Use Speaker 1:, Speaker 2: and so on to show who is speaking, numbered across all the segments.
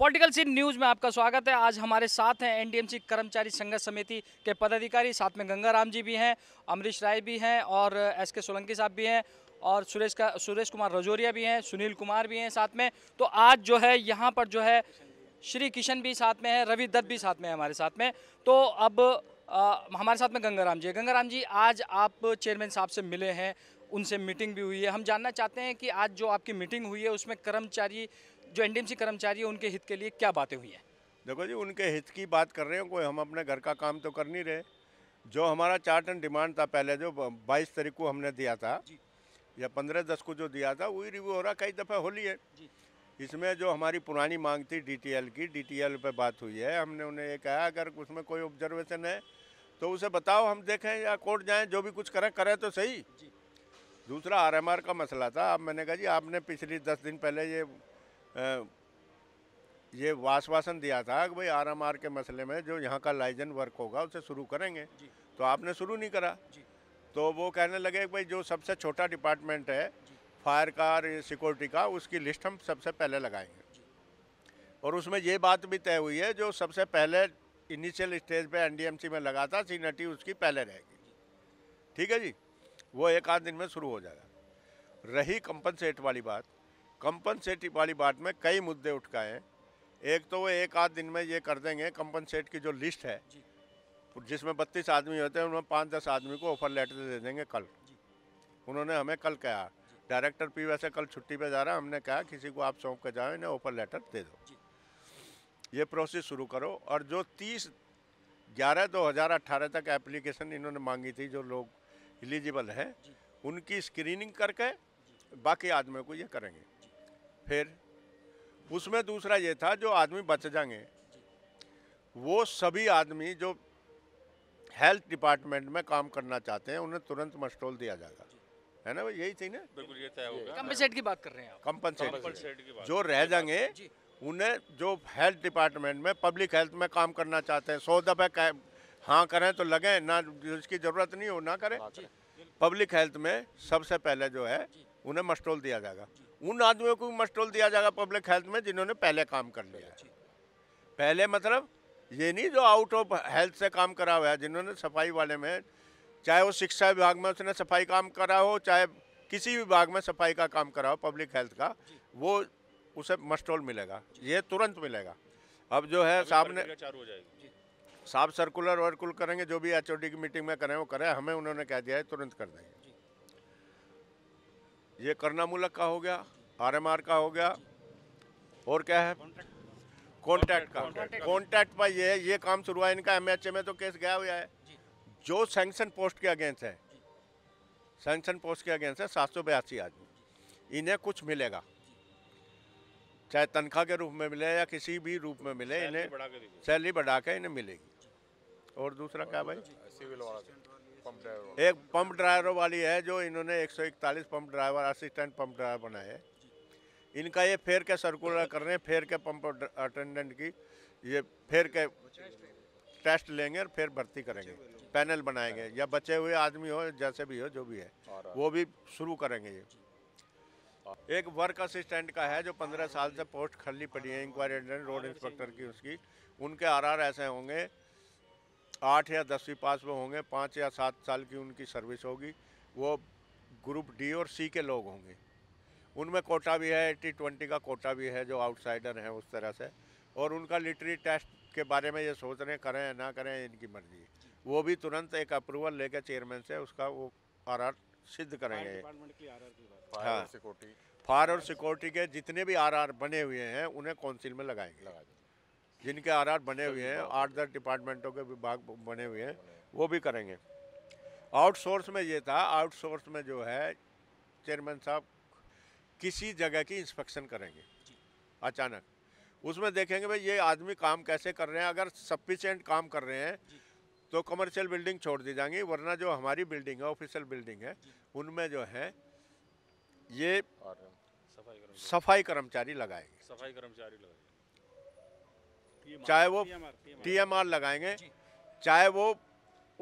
Speaker 1: Political scene news में आपका स्वागत है आज हमारे साथ हैं एनडीएमसी कर्मचारी संघर्ष समिति के पदाधिकारी साथ में गंगाराम जी भी हैं अमरीश राय भी हैं और एस के सोलंकी साहब भी हैं और सुरेश का सुरेश कुमार रजौरिया भी हैं सुनील कुमार भी हैं साथ में तो आज जो है यहाँ पर जो है श्री किशन भी साथ में है रवि दत्त भी साथ में है हमारे साथ में तो अब आ, हमारे साथ में गंगाराम जी गंगाराम जी आज आप चेयरमैन साहब से मिले हैं उनसे मीटिंग भी हुई है हम जानना चाहते हैं कि आज जो आपकी मीटिंग हुई है उसमें कर्मचारी जो एनडीएमसी कर्मचारी है उनके
Speaker 2: हित के लिए क्या बातें हुई हैं देखो जी उनके हित की बात कर रहे हो कोई हम अपने घर का काम तो कर नहीं रहे जो हमारा चार्ट एंड डिमांड था पहले जो 22 तारीख को हमने दिया था या 15 दस को जो दिया था वही रिव्यू हो रहा कई दफ़ा होली है इसमें जो हमारी पुरानी मांग थी डीटीएल की डीटीएल पे बात हुई है हमने उन्हें ये कहा अगर उसमें कोई ऑब्जर्वेशन है तो उसे बताओ हम देखें या कोर्ट जाएं जो भी कुछ करें करें तो सही दूसरा आर का मसला था अब मैंने कहा जी आपने पिछली दस दिन पहले ये ये वासवासन दिया था कि भाई आर के मसले में जो यहाँ का लाइजन वर्क होगा उसे शुरू करेंगे तो आपने शुरू नहीं करा तो वो कहने लगे भाई जो सबसे छोटा डिपार्टमेंट है फायर का सिक्योरिटी का उसकी लिस्ट हम सबसे पहले लगाएंगे और उसमें ये बात भी तय हुई है जो सबसे पहले इनिशियल स्टेज पे एनडीएमसी में लगा था सीनटी उसकी पहले रहेगी ठीक है जी वो एक आध दिन में शुरू हो जाएगा रही कंपनसेट वाली बात कंपनसेटिव वाली बात में कई मुद्दे उठ गए हैं एक तो वो एक आध दिन में ये कर देंगे कंपनसेट की जो लिस्ट है जिसमें बत्तीस आदमी होते हैं उनमें पाँच दस आदमी को ऑफर लेटर दे देंगे कल उन्होंने हमें कल कहा डायरेक्टर पी वैसे कल छुट्टी पे जा रहा है हमने कहा किसी को आप सौंप के जाओ इन्हें ऑफर लेटर दे दो ये प्रोसेस शुरू करो और जो तीस ग्यारह दो हज़ार अट्ठारह तक एप्लीकेशन इन्होंने मांगी थी जो लोग एलिजिबल हैं उनकी स्क्रीनिंग करके बाकी आदमियों को ये करेंगे फिर उसमें दूसरा ये था जो आदमी बच जाएंगे वो सभी आदमी जो हेल्थ डिपार्टमेंट में काम करना चाहते हैं उन्हें तुरंत मस्टोल दिया जाएगा है ना यही थी ना
Speaker 3: बिल्कुल ये तय की बात कर रहे हैं आप कंपनसेट जो रह जाएंगे
Speaker 2: उन्हें जो हेल्थ डिपार्टमेंट में पब्लिक हेल्थ में काम करना चाहते हैं सौ दफे हाँ करें तो लगे ना जिसकी ज़रूरत नहीं हो ना करें पब्लिक हेल्थ में सबसे पहले जो है उन्हें मस्टोल दिया जाएगा उन आदमियों को भी मस्टोल दिया जाएगा पब्लिक हेल्थ में जिन्होंने पहले काम कर लिया पहले मतलब ये नहीं जो आउट ऑफ हेल्थ से काम करा हुआ है जिन्होंने सफाई वाले में चाहे वो शिक्षा विभाग में उसने सफाई काम करा हो चाहे किसी विभाग में सफाई का काम करा हो पब्लिक हेल्थ का वो उसे मस्टोल मिलेगा ये तुरंत मिलेगा अब जो है साहब ने साहब सर्कुलर वर्कुल करेंगे जो भी एच की मीटिंग में करें वो करें हमें उन्होंने कह दिया है तुरंत कर देंगे ये करनामूलक का हो गया आरएमआर का हो गया और क्या है कॉन्ट्रैक्ट का कॉन्ट्रैक्ट पर ये ये काम शुरू हुआ इनका एमएचए में तो केस गया हुआ है जो सैंक्शन पोस्ट के अगेंस्ट है सैंक्शन पोस्ट के अगेंस्ट है सात सौ बयासी आदमी इन्हें कुछ मिलेगा चाहे तनख्वाह के रूप में मिले या किसी भी रूप में मिले इन्हें सैलरी बढ़ा के इन्हें मिलेगी और दूसरा क्या भाई सिविल वाला एक पंप ड्राइवर वाली है जो इन्होंने 141 pump driver assistant pump driver बनाए इनका ये फेर के सर्कुलर कर रहे हैं फेर के पंप अटेंडेंट की ये फेर के टेस्ट लेंगे और फिर भर्ती करेंगे पैनल बनाएंगे या बचे हुए आदमी हो जैसे भी हो जो भी है वो भी शुरू करेंगे ये एक वर्क असिस्टेंट का है जो पंद्रह साल से पोस्ट खाली पड़ी है इंक्वायरी रोड इंस्पेक्टर की उसकी उनके आर ऐसे होंगे आठ या दसवीं पास में होंगे पाँच या सात साल की उनकी सर्विस होगी वो ग्रुप डी और सी के लोग होंगे उनमें कोटा भी है एट्टी ट्वेंटी का कोटा भी है जो आउटसाइडर हैं उस तरह से और उनका लिटरी टेस्ट के बारे में ये सोच रहे करें या ना करें इनकी मर्जी वो भी तुरंत एक अप्रूवल लेकर चेयरमैन से उसका वो आर आर सिद्ध करेंगे हाँ फायर और सिक्योरिटी के जितने भी आर आर बने हुए हैं उन्हें काउंसिल में लगाएंगे लगाएंगे जिनके आर बने हुए हैं आठ दस डिपार्टमेंटों के विभाग बने हुए हैं वो भी करेंगे आउटसोर्स में ये था आउटसोर्स में जो है चेयरमैन साहब किसी जगह की इंस्पेक्शन करेंगे अचानक उसमें देखेंगे भाई ये आदमी काम कैसे कर रहे हैं अगर सफिशेंट काम कर रहे हैं तो कमर्शियल बिल्डिंग छोड़ दी जाएंगी वरना जो हमारी बिल्डिंग है ऑफिशियल बिल्डिंग है उनमें जो है ये
Speaker 3: सफाई कर्मचारी लगाएंगे सफाई कर्मचारी लगाएंगे चाहे वो टीएमआर
Speaker 2: लगाएंगे चाहे वो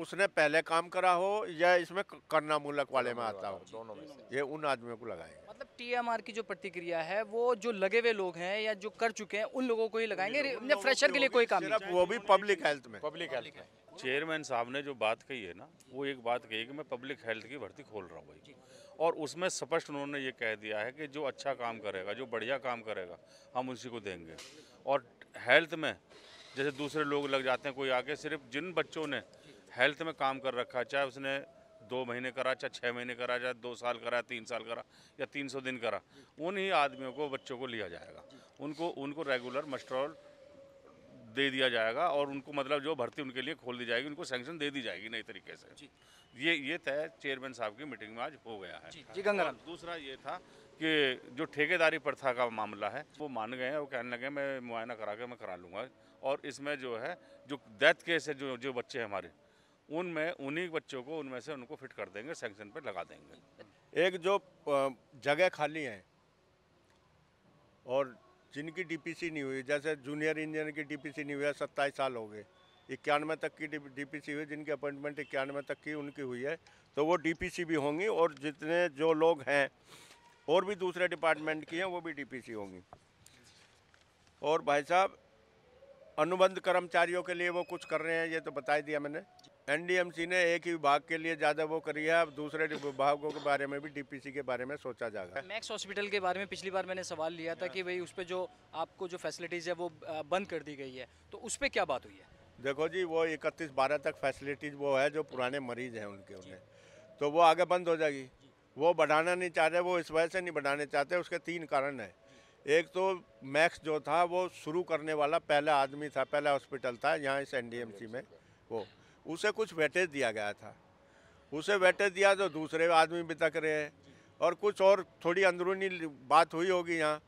Speaker 2: उसने पहले काम करा हो या इसमें करना मूलक वाले में आता हो दोनों में ये उन
Speaker 3: आदमियों को लगाएंगे
Speaker 1: मतलब टीएमआर की जो प्रतिक्रिया है वो जो लगे हुए लोग हैं या जो कर चुके हैं उन लोगों को ही लगाएंगे फ्रेशर के लिए कोई काम नहीं वो भी
Speaker 3: पब्लिक हेल्थ में पब्लिक हेल्थ में चेयरमैन साहब ने जो बात कही है ना वो एक बात कही कि मैं पब्लिक हेल्थ की भर्ती खोल रहा हूँ भाई और उसमें स्पष्ट उन्होंने ये कह दिया है कि जो अच्छा काम करेगा जो बढ़िया काम करेगा हम उसी को देंगे और हेल्थ में जैसे दूसरे लोग लग जाते हैं कोई आके सिर्फ जिन बच्चों ने हेल्थ में काम कर रखा चाहे उसने दो महीने करा चाहे छः महीने करा चाहे दो साल करा तीन साल करा या तीन सौ दिन करा उन ही आदमियों को बच्चों को लिया जाएगा उनको उनको रेगुलर मस्ट्रॉल दे दिया जाएगा और उनको मतलब जो भर्ती उनके लिए खोल दी जाएगी उनको सैंक्शन दे दी जाएगी नई तरीके से ये ये तय चेयरमैन साहब की मीटिंग में आज हो गया है जी गंगाराम दूसरा ये था कि जो ठेकेदारी प्रथा का मामला है वो मान गए हैं वो कहने लगे मैं मुआयना करा के मैं करा लूँगा और इसमें जो है जो डेथ केस है जो जो बच्चे हैं हमारे उनमें उन्हीं बच्चों को उनमें से उनको फिट कर देंगे सेंक्शन पर लगा देंगे एक जो
Speaker 2: जगह खाली है और जिनकी डीपीसी नहीं हुई जैसे जूनियर इंजीनियर की डीपीसी नहीं हुई है सत्ताईस साल हो गए इक्यानवे तक की डीपीसी हुई जिनकी अपॉइंटमेंट इक्यानवे तक की उनकी हुई है तो वो डीपीसी भी होंगी और जितने जो लोग हैं और भी दूसरे डिपार्टमेंट की हैं वो भी डीपीसी होंगी और भाई साहब अनुबंध कर्मचारियों के लिए वो कुछ कर रहे हैं ये तो बता दिया मैंने एनडीएमसी ने एक ही विभाग के लिए ज़्यादा वो करी है अब दूसरे विभागों के बारे में भी डीपीसी के बारे में सोचा जाएगा
Speaker 1: मैक्स हॉस्पिटल के बारे में पिछली बार मैंने सवाल लिया था हाँ। कि भाई उस पर जो आपको जो फैसिलिटीज़ है वो बंद कर दी गई है तो उस पर क्या बात हुई है
Speaker 2: देखो जी वो इकतीस बारह तक फैसिलिटीज़ वो है जो पुराने मरीज हैं उनके उन्हें तो वो आगे बंद हो जाएगी वो बढ़ाना नहीं चाह रहे वो इस वजह से नहीं बढ़ाना चाहते उसके तीन कारण हैं एक तो मैक्स जो था वो शुरू करने वाला पहला आदमी था पहला हॉस्पिटल था यहाँ इस एनडीएमसी में वो उसे कुछ वेटेज दिया गया था उसे वेटेज दिया तो दूसरे आदमी बितक रहे हैं और कुछ और थोड़ी अंदरूनी बात हुई होगी यहाँ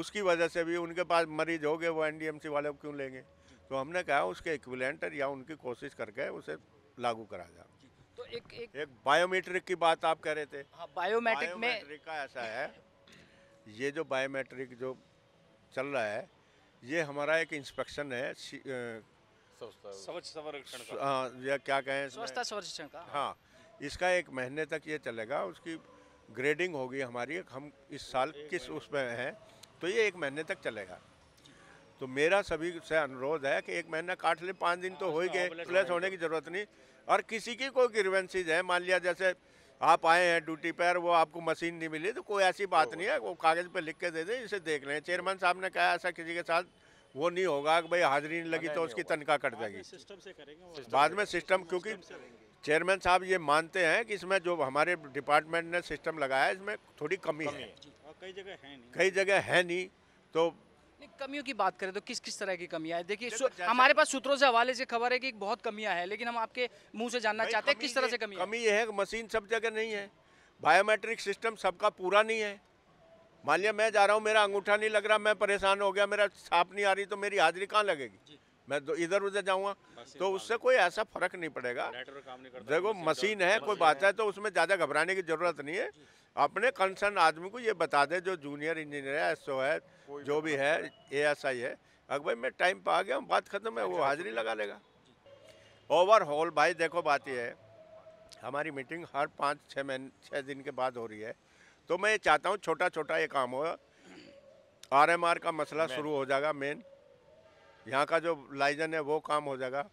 Speaker 2: उसकी वजह से भी उनके पास मरीज हो गए वो एन वाले क्यों लेंगे तो हमने कहा उसके इक्विलेंट या उनकी कोशिश करके उसे लागू करा जाए तो एक एक, एक बायोमेट्रिक की बात आप कह रहे थे हाँ, बायोमेट्रिक में का ऐसा है ये जो बायोमेट्रिक जो चल रहा है ये हमारा एक इंस्पेक्शन है स्वच्छ संरक्षण हाँ, या क्या कहें स्वच्छता संरक्षण का हाँ इसका एक महीने तक ये चलेगा उसकी ग्रेडिंग होगी हमारी हम इस साल किस उसमें हैं तो ये एक महीने तक चलेगा तो मेरा सभी से अनुरोध है कि एक महीना काट ले पाँच दिन तो हाँ, हो ही गए प्लस होने की जरूरत नहीं और किसी की कोई ग्रीवेंसीज है मान लिया जैसे आप आए हैं ड्यूटी पर वो आपको मशीन नहीं मिली तो कोई ऐसी बात नहीं है वो कागज़ पर लिख के दे दें इसे देख लें चेयरमैन साहब ने कहा ऐसा किसी के साथ वो नहीं होगा कि भाई हाजिरी नहीं लगी तो उसकी तनख्वाह कट जाएगी सिस्टम से करेंगे बाद में सिस्टम क्योंकि चेयरमैन साहब ये मानते हैं कि इसमें जो हमारे डिपार्टमेंट ने सिस्टम लगाया है इसमें थोड़ी कमी है कई जगह है नहीं कई जगह है नहीं तो कमियों की बात करें तो किस किस तरह की कमियां है देखिए हमारे पास
Speaker 1: सूत्रों से हवाले से खबर है कि बहुत कमियां हैं लेकिन हम आपके मुंह
Speaker 2: से जानना चाहते हैं किस तरह से कमी कमी ये है कि मशीन सब जगह नहीं है बायोमेट्रिक सिस्टम सबका पूरा नहीं है मान लिया मैं जा रहा हूँ मेरा अंगूठा नहीं लग रहा मैं परेशान हो गया मेरा छाप नहीं आ रही तो मेरी हाजिरी कहाँ लगेगी मैं तो इधर उधर जाऊँगा तो उससे कोई ऐसा फर्क नहीं पड़ेगा देखो मशीन है कोई बात है तो उसमें ज़्यादा घबराने की ज़रूरत नहीं है अपने कंसर्न आदमी को ये बता दे जो जूनियर इंजीनियर है एस है जो भी है ए एस आई है अगर भाई मैं टाइम पर आ गया बात ख़त्म है वो अच्छा, हाजिरी अच्छा। लगा लेगा ओवरऑल भाई देखो बात यह है हमारी मीटिंग हर पाँच छः महीने छः दिन के बाद हो रही है तो मैं ये चाहता हूँ छोटा छोटा ये काम होगा आर एम आर का मसला शुरू हो जाएगा मेन यहाँ का जो लाइजन है वो काम हो जाएगा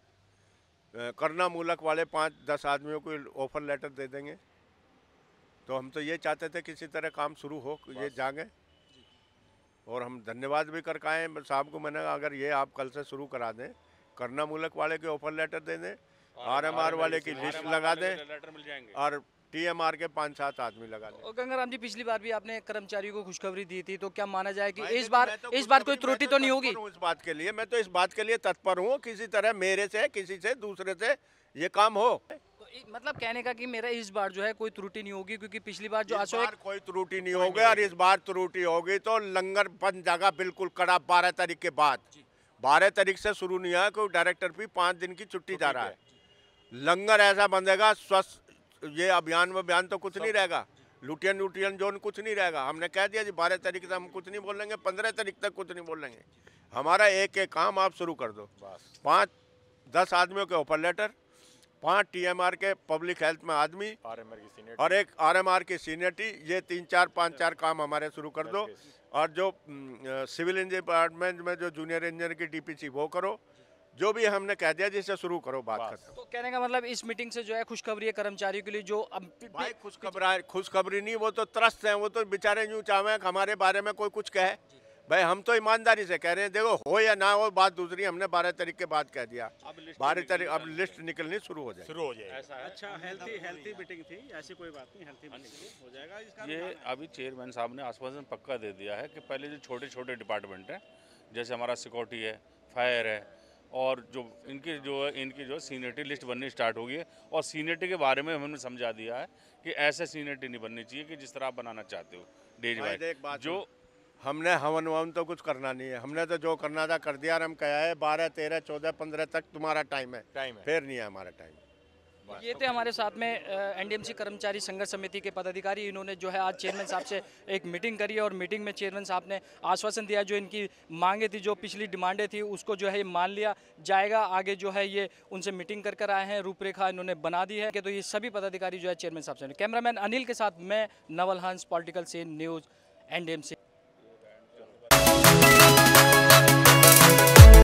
Speaker 2: करना मूलक वाले पाँच दस आदमियों को ऑफर लेटर दे देंगे तो हम तो ये चाहते थे किसी तरह काम शुरू हो ये जागे और हम धन्यवाद भी कर आए साहब को मैंने अगर ये आप कल से शुरू करा दें करना मूलक वाले के ऑफर लेटर दे दें आर एम आर वाले की लिस्ट लगा दें और टीएमआर के पांच सात आदमी लगा ले और
Speaker 1: गंगाराम जी पिछली बार
Speaker 2: भी आपने कर्मचारियों को खुशखबरी दी थी तो क्या माना जाए कि इस बार तो इस बार कोई त्रुटि तो, तो नहीं होगी इस बात के लिए मैं तो इस बात के लिए तत्पर हूँ किसी तरह मेरे से किसी से दूसरे से ये काम हो तो मतलब कहने का कि मेरा इस बार जो है कोई त्रुटि नहीं होगी क्योंकि पिछली बार जो इस बार कोई त्रुटि नहीं होगी और इस बार त्रुटि होगी तो लंगर बन जाएगा बिल्कुल कड़ा बारह तारीख के बाद बारह तारीख से शुरू नहीं हुआ कोई डायरेक्टर भी पांच दिन की छुट्टी जा रहा है लंगर ऐसा बंधेगा स्वस्थ ये अभियान में अभियान तो कुछ नहीं रहेगा लुटियन लुटियन जोन कुछ नहीं रहेगा हमने कह दिया जी बारह तारीख तक हम कुछ नहीं बोलेंगे पंद्रह तारीख तक कुछ नहीं बोलेंगे हमारा एक एक काम आप शुरू कर दो पाँच दस आदमियों के ऊपर लेटर पाँच टीएमआर के पब्लिक हेल्थ में आदमी और एक आर और एक आरएमआर की सीनियरिटी ये तीन चार पाँच चार काम हमारे शुरू कर दो और जो सिविल इंजीनियर डिपार्टमेंट में जो जूनियर इंजीनियर की डीपीसी वो करो जो भी हमने कह दिया जिससे शुरू करो बात खत्म
Speaker 1: तो कहने का मतलब इस
Speaker 2: मीटिंग से जो है खुशखबरी है कर्मचारियों के लिए जो अब भाई खुशखबरा खुशखबरी नहीं वो तो त्रस्त हैं वो तो बेचारे यूँ चाहे हमारे बारे में कोई कुछ कहे भाई हम तो ईमानदारी से कह रहे हैं देखो हो या ना हो बात दूसरी हमने बारह तारीख के बाद कह दिया बारह तारीख अब लिस्ट निकलनी शुरू हो जाए शुरू हो जाए अच्छा हेल्थी हेल्थी मीटिंग
Speaker 3: थी ऐसी कोई बात नहीं हेल्थी हाँ मीटिंग हो जाएगा ये अभी चेयरमैन साहब ने आश्वासन पक्का दे दिया है कि पहले जो छोटे छोटे डिपार्टमेंट हैं जैसे हमारा सिक्योरिटी है फायर है और जो इनके जो है इनकी जो है सीनियरिटी लिस्ट बननी स्टार्ट होगी और सीनियरिटी के बारे में हमने समझा दिया है कि ऐसे सीनियरिटी नहीं बननी चाहिए कि जिस तरह आप बनाना चाहते हो डेज वाइज जो
Speaker 2: हमने हवन वन तो कुछ करना नहीं है हमने तो जो करना था कर दिया और हम कह बारह तेरह चौदह पंद्रह तक तुम्हारा टाइम है टाइम है फिर नहीं है हमारा टाइम
Speaker 1: ये थे हमारे साथ में एनडीएमसी कर्मचारी संघर्ष समिति के पदाधिकारी इन्होंने जो है आज चेयरमैन साहब से एक मीटिंग करी और मीटिंग में चेयरमैन साहब ने आश्वासन दिया जो इनकी मांगे थी जो पिछली डिमांडें थी उसको जो है मान लिया जाएगा आगे जो है ये उनसे मीटिंग कर कर आए हैं रूपरेखा इन्होंने बना दी है तो ये सभी पदाधिकारी जो है चेयरमैन साहब से कैमरामैन अनिल के साथ मैं नवल हंस पॉलिटिकल सीन न्यूज़ एनडीएमसी